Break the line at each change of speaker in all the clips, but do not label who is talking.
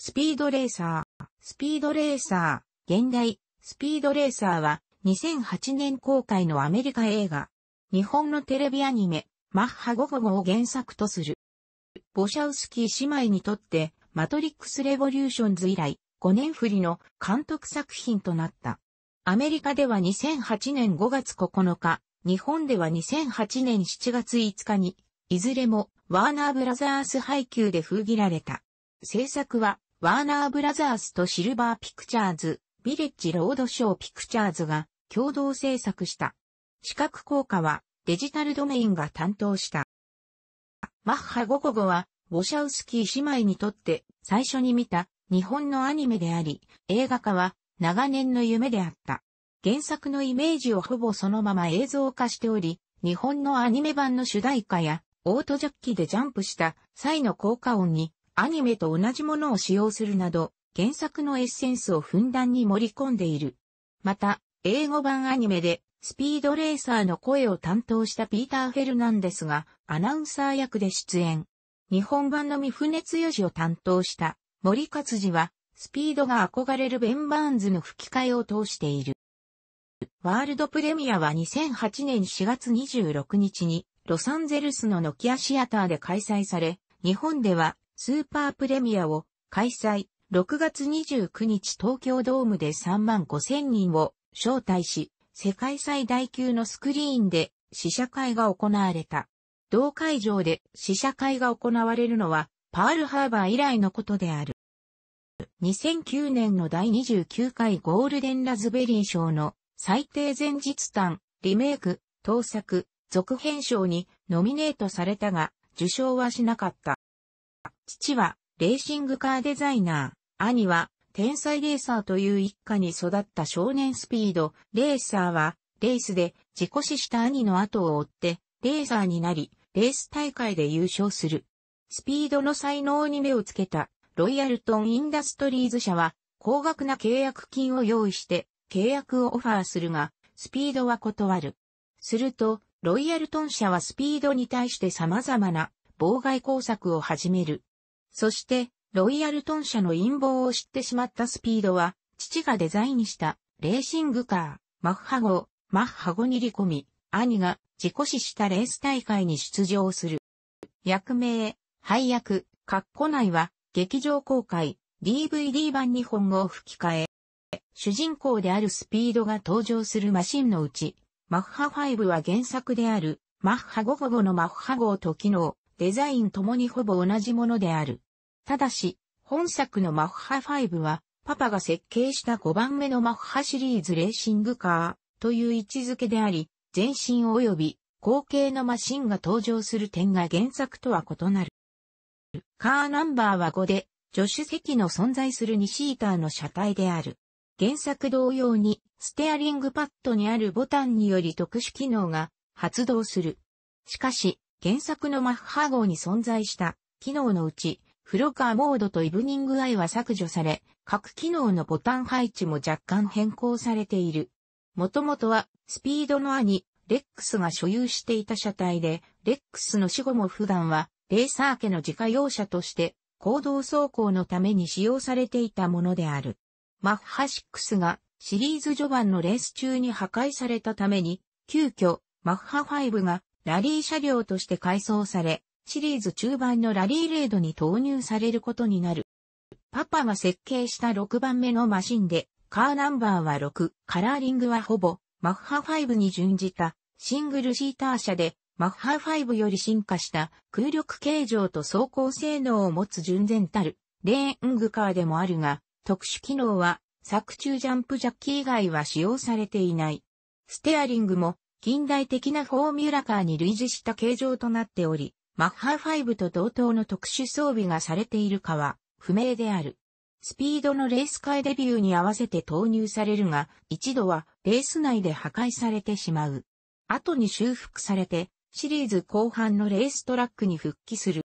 スピードレーサー。スピードレーサー、現代、スピードレーサーは2008年公開のアメリカ映画。日本のテレビアニメ、マッハ5ゴを原作とする。ボシャウスキー姉妹にとって、マトリックスレボリューションズ以来、5年振りの監督作品となった。アメリカでは2008年5月9日、日本では2008年7月5日に、いずれもワーナーブラザース配給で封切られた。制作はワーナーブラザースとシルバーピクチャーズ、ビレッジロードショーピクチャーズが共同制作した。視覚効果はデジタルドメインが担当した。マッハ5個後は、ウォシャウスキー姉妹にとって最初に見た日本のアニメであり、映画化は長年の夢であった。原作のイメージをほぼそのまま映像化しており、日本のアニメ版の主題歌や、オートジャッキでジャンプした際の効果音にアニメと同じものを使用するなど、原作のエッセンスをふんだんに盛り込んでいる。また、英語版アニメで、スピードレーサーの声を担当したピーター・フェルナンデスが、アナウンサー役で出演。日本版のミフネツヨジを担当した、森勝次は、スピードが憧れるベン・バーンズの吹き替えを通している。ワールドプレミアは2008年4月26日に、ロサンゼルスのノキアシアターで開催され、日本ではスーパープレミアを開催、6月29日東京ドームで3万5千人を招待し、世界最大級のスクリーンで試写会が行われた。同会場で試写会が行われるのは、パールハーバー以来のことである。2009年の第29回ゴールデンラズベリー賞の最低前日短、リメイク、盗作、続編賞にノミネートされたが、受賞はしなかった。父はレーシングカーデザイナー、兄は天才レーサーという一家に育った少年スピード、レーサーはレースで事故死した兄の後を追ってレーサーになり、レース大会で優勝する。スピードの才能に目をつけたロイヤルトンインダストリーズ社は高額な契約金を用意して契約をオファーするが、スピードは断る。すると、ロイヤルトン社はスピードに対して様々な妨害工作を始める。そして、ロイヤルトン社の陰謀を知ってしまったスピードは、父がデザインしたレーシングカー、マッハ号、マッハ号に入り込み、兄が自己死したレース大会に出場する。役名、配役、括弧内は、劇場公開、DVD 版日本語を吹き替え。主人公であるスピードが登場するマシンのうち、マッハ5は原作である、マッハ5 5のマッハ号と機能、デザインともにほぼ同じものである。ただし、本作のマッハ5は、パパが設計した5番目のマッハシリーズレーシングカーという位置づけであり、全身及び後継のマシンが登場する点が原作とは異なる。カーナンバーは5で、助手席の存在する2シーターの車体である。原作同様に、ステアリングパッドにあるボタンにより特殊機能が発動する。しかし、原作のマッハ号に存在した機能のうち、フロカーモードとイブニングアイは削除され、各機能のボタン配置も若干変更されている。もともとは、スピードの兄、レックスが所有していた車体で、レックスの死後も普段は、レーサー家の自家用車として、行動走行のために使用されていたものである。マッハ6がシリーズ序盤のレース中に破壊されたために、急遽、マッハ5がラリー車両として改装され、シリーズ中盤のラリーレードに投入されることになる。パパが設計した6番目のマシンで、カーナンバーは6、カラーリングはほぼ、マッハ5に準じた、シングルシーター車で、マッハ5より進化した空力形状と走行性能を持つ純然たるレーングカーでもあるが、特殊機能は作中ジャンプジャッキ以外は使用されていない。ステアリングも近代的なフォーミュラカーに類似した形状となっており、マッハ5と同等の特殊装備がされているかは不明である。スピードのレース界デビューに合わせて投入されるが、一度はレース内で破壊されてしまう。後に修復されて、シリーズ後半のレーストラックに復帰する。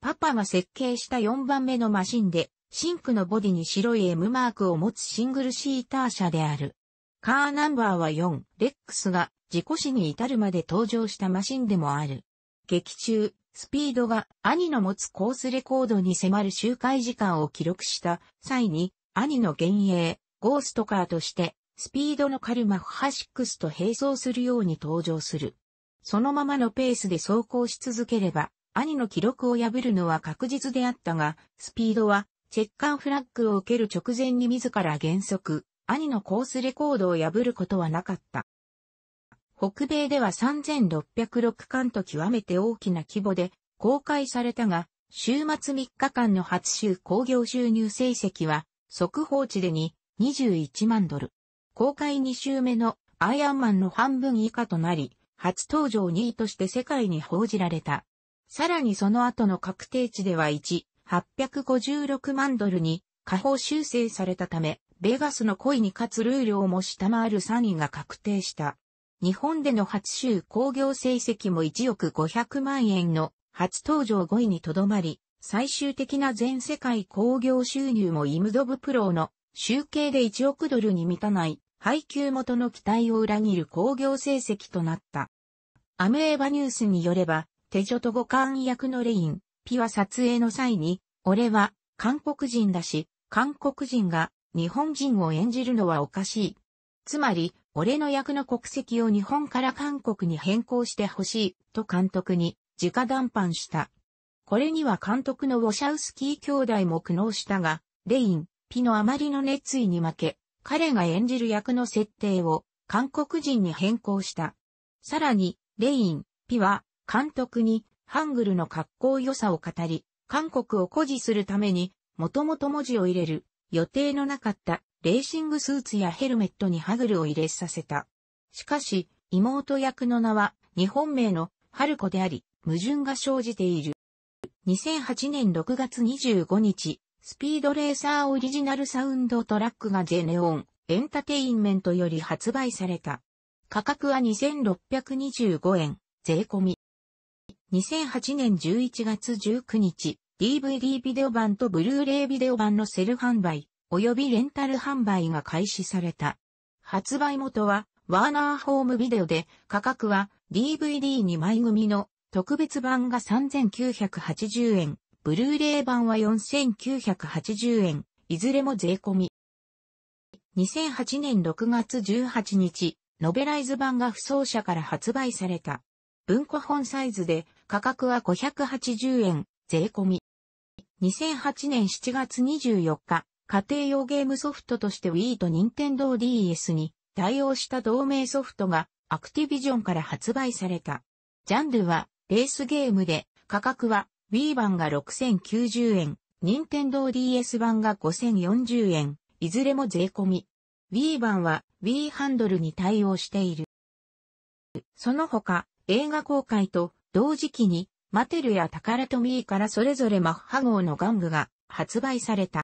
パパが設計した4番目のマシンで、シンクのボディに白い M マークを持つシングルシーター車である。カーナンバーは4、レックスが事故死に至るまで登場したマシンでもある。劇中、スピードが兄の持つコースレコードに迫る周回時間を記録した際に、兄の幻影、ゴーストカーとして、スピードのカルマフハスと並走するように登場する。そのままのペースで走行し続ければ、兄の記録を破るのは確実であったが、スピードは、チェッカンフラッグを受ける直前に自ら減速、兄のコースレコードを破ることはなかった。北米では3606巻と極めて大きな規模で公開されたが、週末3日間の初週工業収入成績は、速報値でに21万ドル。公開2週目のアイアンマンの半分以下となり、初登場2位として世界に報じられた。さらにその後の確定値では1、856万ドルに下方修正されたため、ベガスの恋に勝つルールをも下回る3位が確定した。日本での初週工業成績も1億500万円の初登場5位にとどまり、最終的な全世界興行収入もイムドブプロの集計で1億ドルに満たない配給元の期待を裏切る興行成績となった。アメーバニュースによれば、手女と互換役のレイン、ピは撮影の際に、俺は韓国人だし、韓国人が日本人を演じるのはおかしい。つまり、俺の役の国籍を日本から韓国に変更してほしい、と監督に直談判した。これには監督のウォシャウスキー兄弟も苦悩したが、レイン、ピのあまりの熱意に負け、彼が演じる役の設定を韓国人に変更した。さらに、レイン、ピは監督にハングルの格好良さを語り、韓国を誇示するために、もともと文字を入れる予定のなかったレーシングスーツやヘルメットにハグルを入れさせた。しかし、妹役の名は日本名の春子であり、矛盾が生じている。2008年6月25日、スピードレーサーオリジナルサウンドトラックがジェネオンエンタテインメントより発売された。価格は2625円、税込み。2008年11月19日、DVD ビデオ版とブルーレイビデオ版のセル販売。及びレンタル販売が開始された。発売元は、ワーナーホームビデオで、価格は DVD2 枚組の特別版が3980円、ブルーレイ版は4980円、いずれも税込み。2008年6月18日、ノベライズ版が不走者から発売された。文庫本サイズで価格は580円、税込み。2008年7月24日、家庭用ゲームソフトとして Wii と Nintendo DS に対応した同名ソフトがアクティビジョンから発売された。ジャンルはレースゲームで価格は Wii 版が6090円、Nintendo DS 版が5040円、いずれも税込み。Wii 版は Wii ハンドルに対応している。その他、映画公開と同時期にマテルやタカラトミーからそれぞれマッハ号の玩具が発売された。